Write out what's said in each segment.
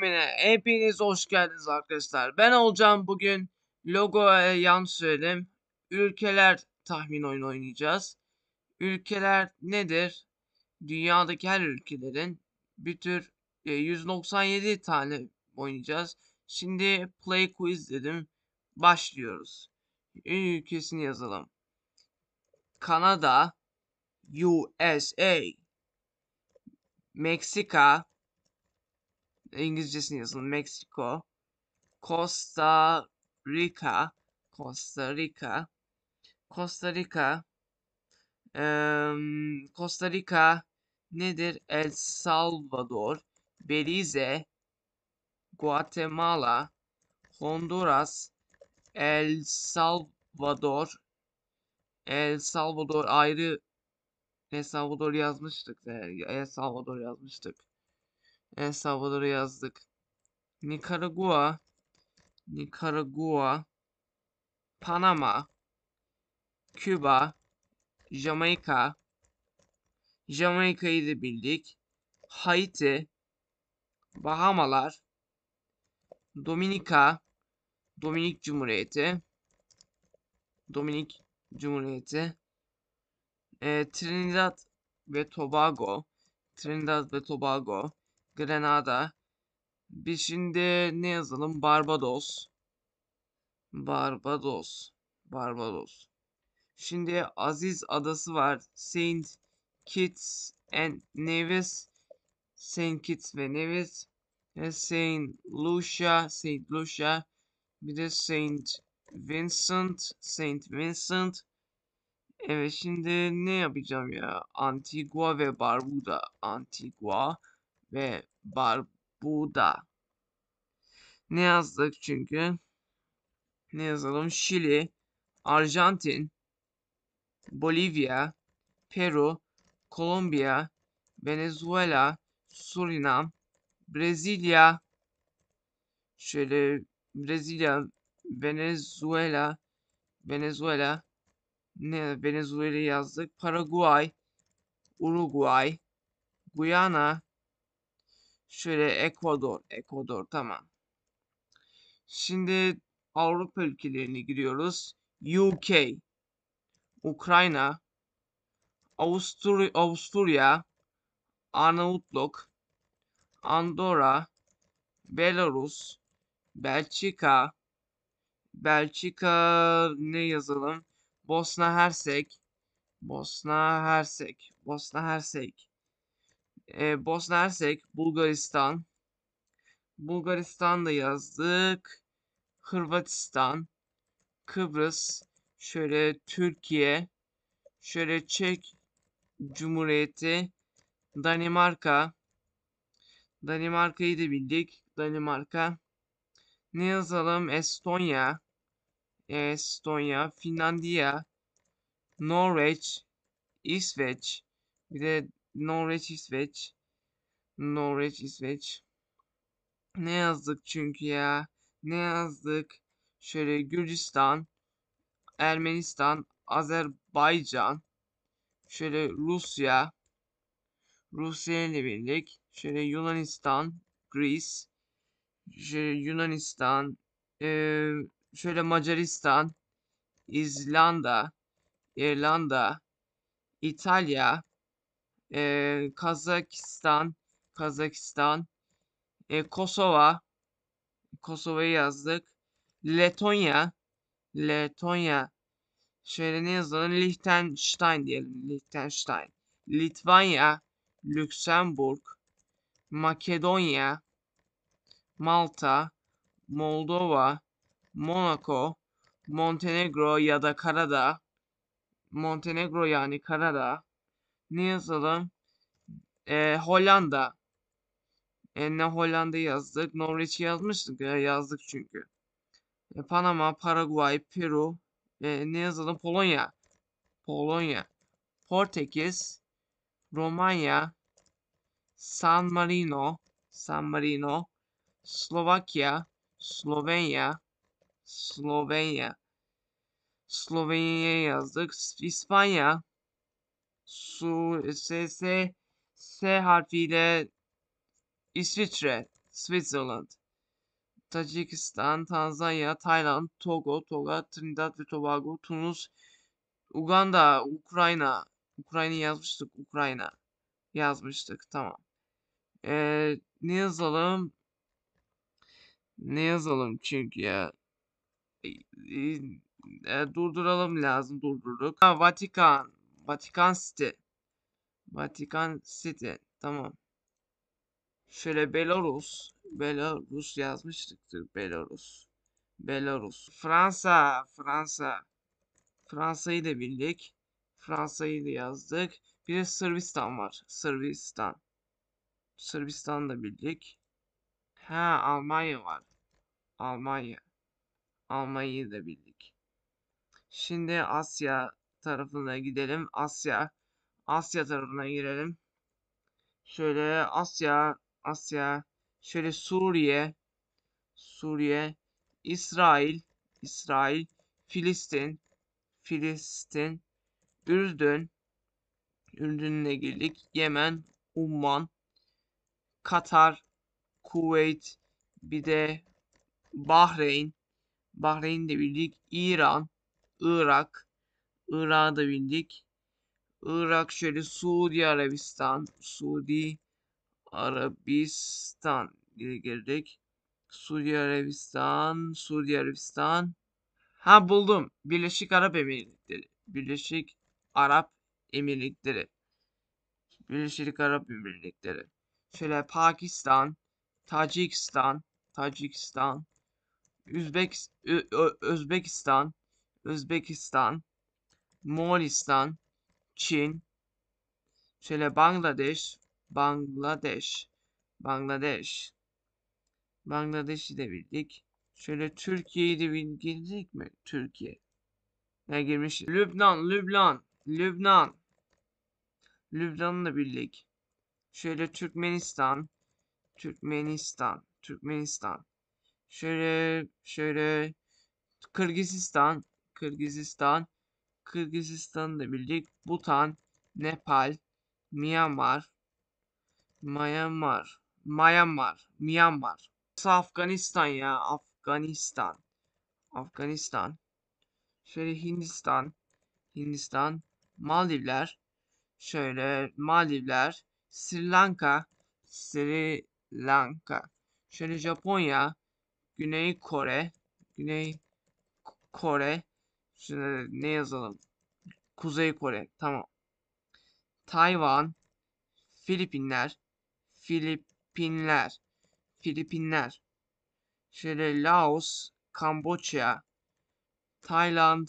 bölümüne hepiniz hoş geldiniz arkadaşlar. Ben olacağım bugün logoya yan söyledim. Ülkeler tahmin oyunu oynayacağız. Ülkeler nedir? Dünyadaki her ülkelerin bir tür 197 e, tane oynayacağız. Şimdi play quiz dedim. Başlıyoruz. Ülkesini yazalım. Kanada, USA, Meksika, İngilizcesini yazın. Meksiko, Costa Rica, Costa Rica, Costa Rica, ee, Costa Rica nedir? El Salvador, Belize, Guatemala, Honduras, El Salvador, El Salvador ayrı El Salvador yazmıştık. El Salvador yazmıştık. El Salvador'u yazdık. Nikaragua. Nikaragua. Panama. Küba. Jamaika. Jamaika'yı da bildik. Haiti. Bahamalar. Dominika. Dominik Cumhuriyeti. Dominik Cumhuriyeti. E, Trinidad ve Tobago. Trinidad ve Tobago. Grenada. Bir şimdi ne yazalım? Barbados. Barbados. Barbados. Şimdi Aziz Adası var. Saint Kitts and Nevis. Saint Kitts ve Nevis. Ve Saint Lucia. Saint Lucia. Bir de Saint Vincent. Saint Vincent. Evet şimdi ne yapacağım ya? Antigua ve Barbuda. Antigua ve Barbuda. Ne yazdık çünkü? Ne yazalım? Şili, Arjantin, Bolivya, Peru, Kolombiya, Venezuela, Surinam, Brezilya, şöyle Brezilya, Venezuela, Venezuela, ne Venezuela yazdık. Paraguay, Uruguay, Guyana, Şöyle Ekvador, Ekvador tamam. Şimdi Avrupa ülkelerini giriyoruz. UK, Ukrayna, Avustur Avusturya, Arnavutluk, Andorra, Belarus, Belçika, Belçika ne yazalım? Bosna Hersek, Bosna Hersek, Bosna Hersek, e, Bosna Hersek, Bulgaristan, Bulgaristan'da yazdık. Hırvatistan, Kıbrıs, şöyle Türkiye, şöyle Çek Cumhuriyeti, Danimarka. Danimarka'yı da bildik. Danimarka. Ne yazalım? Estonya. Estonya, Finlandiya, Norveç, İsveç, bir de Norwich İsveç. Norwich İsveç. Ne yazdık çünkü ya? Ne yazdık? Şöyle Gürcistan, Ermenistan, Azerbaycan, şöyle Rusya, Rusya ile birlik, şöyle Yunanistan, Greece, şöyle Yunanistan, ee, şöyle Macaristan, İzlanda, İrlanda, İtalya, e, Kazakistan, Kazakistan, e, Kosova, Kosova'yı yazdık. Letonya, Letonya, şöyle ne yazalım? Liechtenstein diyelim, Liechtenstein. Litvanya, Lüksemburg, Makedonya, Malta, Moldova, Monaco, Montenegro ya da Karadağ, Montenegro yani Karadağ, ne yazalım? E, Hollanda. Eline Hollanda yazdık. Norveç'i yazmıştık ya yazdık çünkü. E, Panama, Paraguay, Peru. E, ne yazalım? Polonya. Polonya. Portekiz. Romanya. San Marino. San Marino. Slovakya. Slovenya. Slovenya. Slovenya'ya yazdık. İspanya su s s s harfiyle İsviçre, Switzerland, Tacikistan, Tanzanya, Tayland, Togo, Toga, Trinidad ve Tobago, Tunus, Uganda, Ukrayna. Ukrayna yazmıştık. Ukrayna yazmıştık. Tamam. Ee, ne yazalım? Ne yazalım çünkü ya. Ee, e, durduralım lazım. Durdurduk. Ha, Vatikan. Vatikan City. Vatikan City. Tamam. Şöyle Belarus. Belarus yazmıştıktır. Belarus. Belarus. Fransa. Fransa. Fransa'yı da bildik. Fransa'yı da yazdık. Bir de Sırbistan var. Sırbistan. Sırbistan'ı da bildik. Ha Almanya var. Almanya. Almanya'yı da bildik. Şimdi Asya tarafına gidelim. Asya. Asya tarafına girelim. Şöyle Asya. Asya. Şöyle Suriye. Suriye. İsrail. İsrail. Filistin. Filistin. Ürdün. Ürdün'e girdik. Yemen. Umman. Katar. Kuveyt. Bir de Bahreyn. Bahreyn'de birlik İran, Irak, Irak'ı da bildik. Irak şöyle Suudi Arabistan. Suudi Arabistan diye girdik. Suudi Arabistan. Suudi Arabistan. Ha buldum. Birleşik Arap Emirlikleri. Birleşik Arap Emirlikleri. Birleşik Arap Emirlikleri. Şöyle Pakistan, Tacikistan, Tacikistan, Üzbek, Ö Özbekistan, Özbekistan, Moğolistan, Çin, şöyle Bangladeş, Bangladeş, Bangladeş, Bangladeş'i de bildik. Şöyle Türkiye'yi de bildik mi? Türkiye. Ne girmiş? Lübnan, Lübnan, Lübnan. Lübnan'ı da bildik. Şöyle Türkmenistan, Türkmenistan, Türkmenistan. Şöyle, şöyle Kırgızistan, Kırgızistan. Kırgızistan'da bildik. Bhutan, Nepal, Myanmar, Myanmar, Myanmar, Myanmar. Afganistan ya, Afganistan. Afganistan. Şöyle Hindistan, Hindistan, Maldivler. Şöyle Maldivler, Sri Lanka, Sri Lanka. Şöyle Japonya, Güney Kore, Güney Kore, Şimdi ne yazalım? Kuzey Kore. Tamam. Tayvan. Filipinler. Filipinler. Filipinler. Şöyle Laos. Kamboçya. Tayland.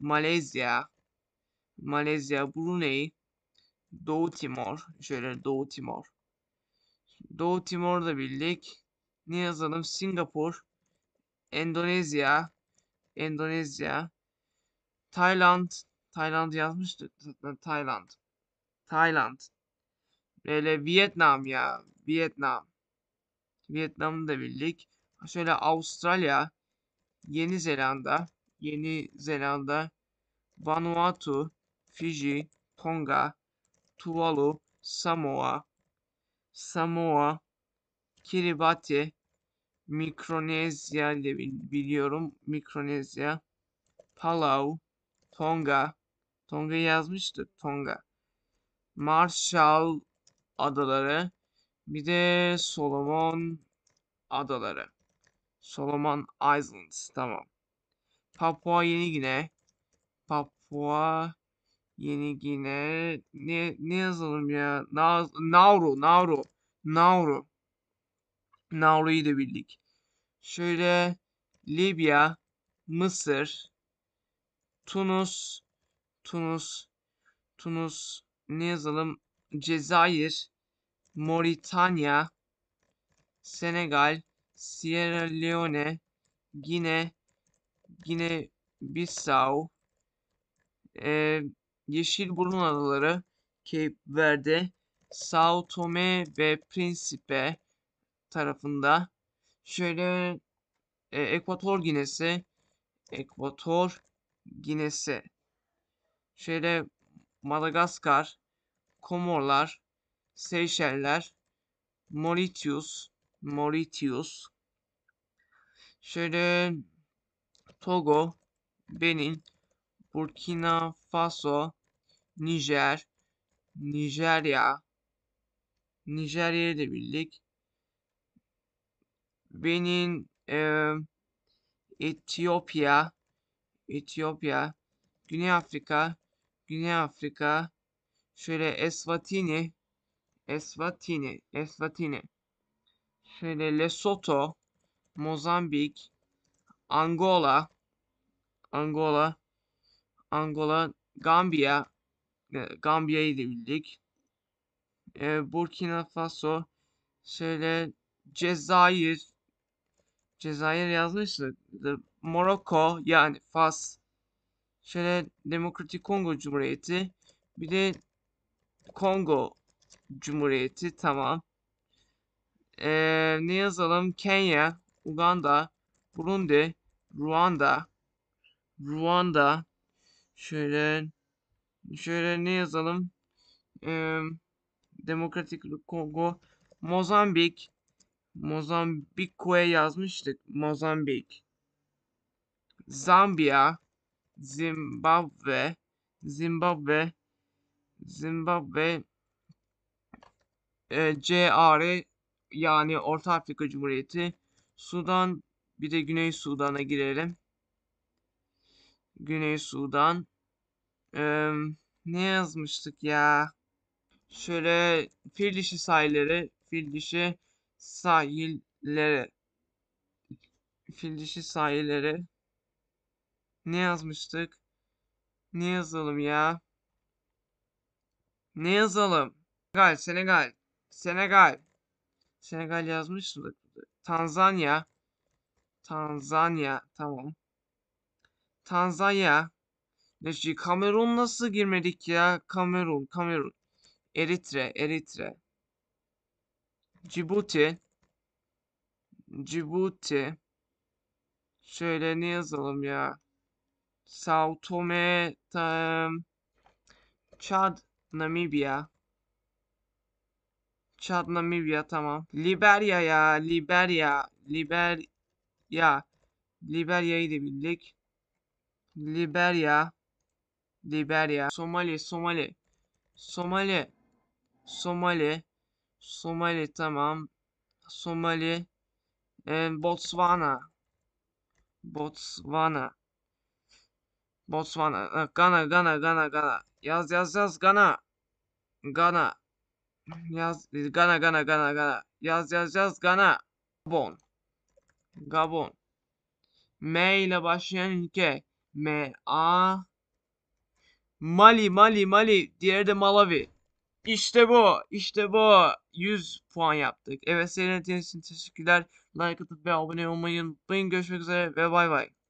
Malezya. Malezya. Brunei. Doğu Timor. Şöyle Doğu Timor. Doğu Timor'da bildik. Ne yazalım? Singapur. Endonezya. Endonezya. Tayland, Tayland yazmıştı. Tayland. Tayland. Böyle Vietnam ya. Vietnam. Vietnam'ı da bildik. Şöyle Avustralya, Yeni Zelanda, Yeni Zelanda, Vanuatu, Fiji, Tonga, Tuvalu, Samoa, Samoa, Kiribati, Mikronezya ile biliyorum. Mikronezya, Palau, Tonga. Tonga yazmıştık. Tonga. Marshall Adaları. Bir de Solomon Adaları. Solomon Islands. Tamam. Papua Yeni Gine. Papua Yeni Gine. Ne, ne yazalım ya? Nauru. Nauru. Nauru. Nauru'yu da bildik. Şöyle Libya, Mısır, Tunus, Tunus, Tunus ne yazalım? Cezayir, Moritanya, Senegal, Sierra Leone, Gine, Gine Bissau, e, Yeşilburun Adaları, Cape Verde, Sao Tome ve Principe tarafında. Şöyle e, Ekvator Ginesi, Ekvator Ginesi. Şeyde Madagaskar, Komorlar, Seyşeller, Mauritius, Mauritius. Şöyle Togo, Benin, Burkina Faso, Nijer, Nijerya, Nijerya'yı da bildik. Benin, e, Etiyopya, Etiyopya, Güney Afrika, Güney Afrika, şöyle Eswatini, Eswatini, Eswatini, şöyle Lesotho, Mozambik, Angola, Angola, Angola, Gambia, e, Gambiya'yı da bildik. E, Burkina Faso, şöyle Cezayir, Cezayir yazmıştı. Morocco yani Fas, şöyle Demokratik Kongo Cumhuriyeti, bir de Kongo Cumhuriyeti tamam. Ee, ne yazalım? Kenya, Uganda, Burundi, Ruanda, Ruanda. Şöyle şöyle ne yazalım? Ee, Demokratik Kongo, Mozambik, Mozambikue yazmıştık. Mozambik. Zambia, Zimbabwe, Zimbabwe, Zimbabwe, e, CAR yani Orta Afrika Cumhuriyeti, Sudan, bir de Güney Sudan'a girelim. Güney Sudan. Ee, ne yazmıştık ya? Şöyle fil dişi sahilleri, fil dişi sahilleri. Fil dişi sahilleri. Ne yazmıştık? Ne yazalım ya? Ne yazalım? Senegal, Senegal, Senegal. Senegal yazmıştık. Tanzanya. Tanzanya, tamam. Tanzanya. Ne şey, Kamerun nasıl girmedik ya? Kamerun, Kamerun. Eritre, Eritre. Cibuti. Cibuti. Şöyle ne yazalım ya? Sao Tome, um, Chad, Namibya. Chad, Namibya tamam. Liberia ya, Liberia, Liberia, Liberia'yı da bildik. Liberia, Liberia. Somali, Somali, Somali, Somali, Somali tamam. Somali, e, Botswana, Botswana. Botswana, e, Ghana, Ghana, Ghana, Ghana, Yaz, yaz, yaz, Ghana, Ghana, Yaz, Ghana, Ghana, Ghana, Gana. Yaz, yaz, yaz, Ghana. Gabon. Gabon. M ile başlayan ülke. M, A. Mali, Mali, Mali. Diğeri de Malawi. İşte bu. İşte bu. 100 puan yaptık. Evet seyrettiğiniz için teşekkürler. Like atıp ve abone olmayı unutmayın. Görüşmek üzere ve bay bay.